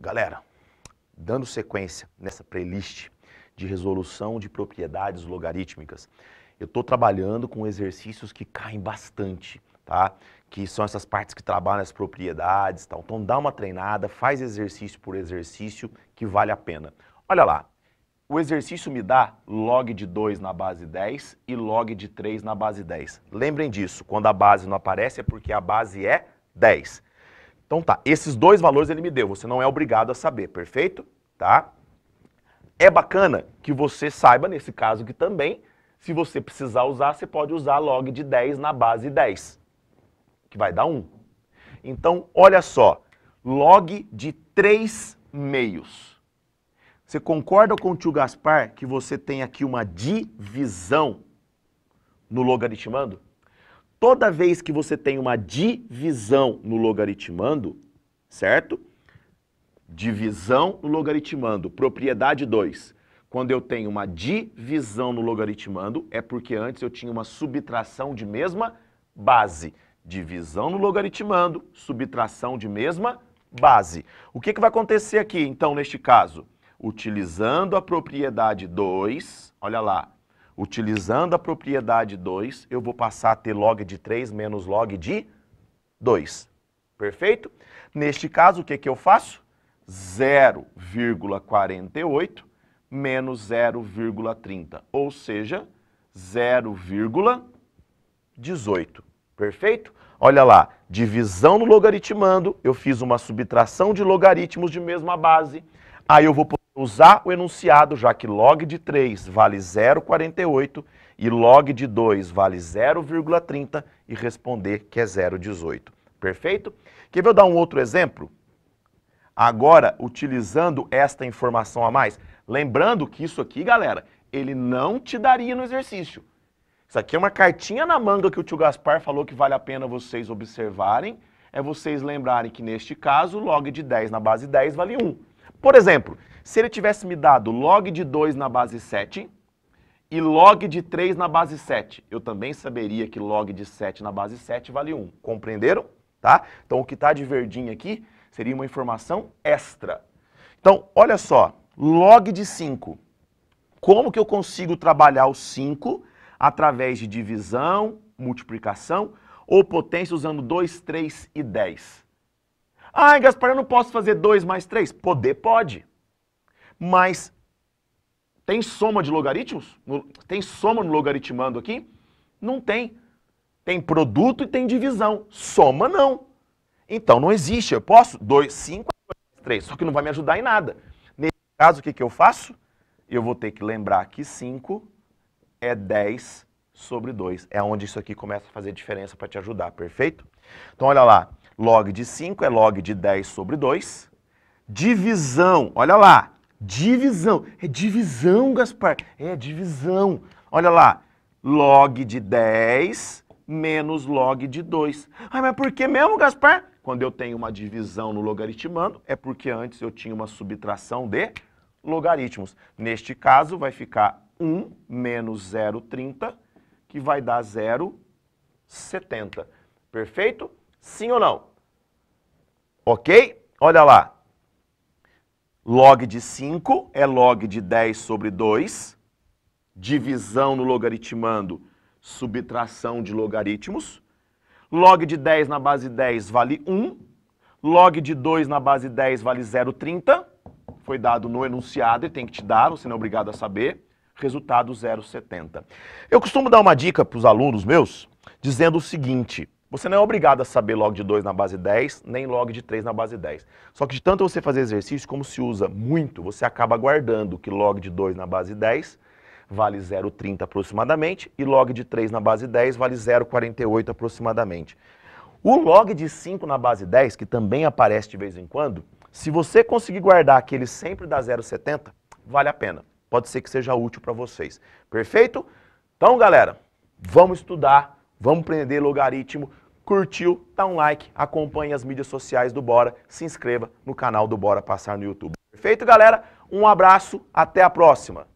Galera, dando sequência nessa playlist de resolução de propriedades logarítmicas, eu estou trabalhando com exercícios que caem bastante, tá? Que são essas partes que trabalham as propriedades tal. Então dá uma treinada, faz exercício por exercício que vale a pena. Olha lá, o exercício me dá log de 2 na base 10 e log de 3 na base 10. Lembrem disso, quando a base não aparece é porque a base é 10. Então tá, esses dois valores ele me deu, você não é obrigado a saber, perfeito? Tá? É bacana que você saiba, nesse caso que também, se você precisar usar, você pode usar log de 10 na base 10, que vai dar 1. Então, olha só, log de 3 meios. Você concorda com o tio Gaspar que você tem aqui uma divisão no logaritmando? Toda vez que você tem uma divisão no logaritmando, certo? Divisão no logaritmando, propriedade 2. Quando eu tenho uma divisão no logaritmando, é porque antes eu tinha uma subtração de mesma base. Divisão no logaritmando, subtração de mesma base. O que, que vai acontecer aqui, então, neste caso? Utilizando a propriedade 2, olha lá, Utilizando a propriedade 2, eu vou passar a ter log de 3 menos log de 2. Perfeito? Neste caso, o que, que eu faço? 0,48 menos 0,30, ou seja, 0,18. Perfeito? Olha lá, divisão no logaritmando, eu fiz uma subtração de logaritmos de mesma base. Aí eu vou usar o enunciado, já que log de 3 vale 0,48 e log de 2 vale 0,30 e responder que é 0,18. Perfeito? Quer ver eu dar um outro exemplo? Agora, utilizando esta informação a mais, lembrando que isso aqui, galera, ele não te daria no exercício. Isso aqui é uma cartinha na manga que o tio Gaspar falou que vale a pena vocês observarem. É vocês lembrarem que, neste caso, log de 10 na base 10 vale 1. Por exemplo, se ele tivesse me dado log de 2 na base 7 e log de 3 na base 7, eu também saberia que log de 7 na base 7 vale 1. Compreenderam? Tá? Então, o que está de verdinho aqui seria uma informação extra. Então, olha só, log de 5. Como que eu consigo trabalhar o 5 através de divisão, multiplicação ou potência usando 2, 3 e 10? Ai, Gaspar, eu não posso fazer 2 mais 3. Poder pode. Mas tem soma de logaritmos? Tem soma no logaritmando aqui? Não tem. Tem produto e tem divisão. Soma não. Então não existe. Eu posso 2, 5, 3, só que não vai me ajudar em nada. Nesse caso, o que, que eu faço? Eu vou ter que lembrar que 5 é 10 sobre 2. É onde isso aqui começa a fazer diferença para te ajudar, perfeito? Então olha lá. Log de 5 é log de 10 sobre 2. Divisão, olha lá, divisão. É divisão, Gaspar, é divisão. Olha lá, log de 10 menos log de 2. Ah, mas por que mesmo, Gaspar? Quando eu tenho uma divisão no logaritmando, é porque antes eu tinha uma subtração de logaritmos. Neste caso, vai ficar 1 menos 0,30, que vai dar 0,70. Perfeito? Sim ou não? Ok? Olha lá. Log de 5 é log de 10 sobre 2. Divisão no logaritmando, subtração de logaritmos. Log de 10 na base 10 vale 1. Log de 2 na base 10 vale 0,30. Foi dado no enunciado e tem que te dar, você não é obrigado a saber. Resultado 0,70. Eu costumo dar uma dica para os alunos meus, dizendo o seguinte você não é obrigado a saber log de 2 na base 10, nem log de 3 na base 10. Só que de tanto você fazer exercício, como se usa muito, você acaba guardando que log de 2 na base 10 vale 0,30 aproximadamente e log de 3 na base 10 vale 0,48 aproximadamente. O log de 5 na base 10, que também aparece de vez em quando, se você conseguir guardar que ele sempre dá 0,70, vale a pena. Pode ser que seja útil para vocês. Perfeito? Então, galera, vamos estudar Vamos prender logaritmo. Curtiu? Dá um like, acompanhe as mídias sociais do Bora, se inscreva no canal do Bora Passar no YouTube. Perfeito, galera? Um abraço, até a próxima!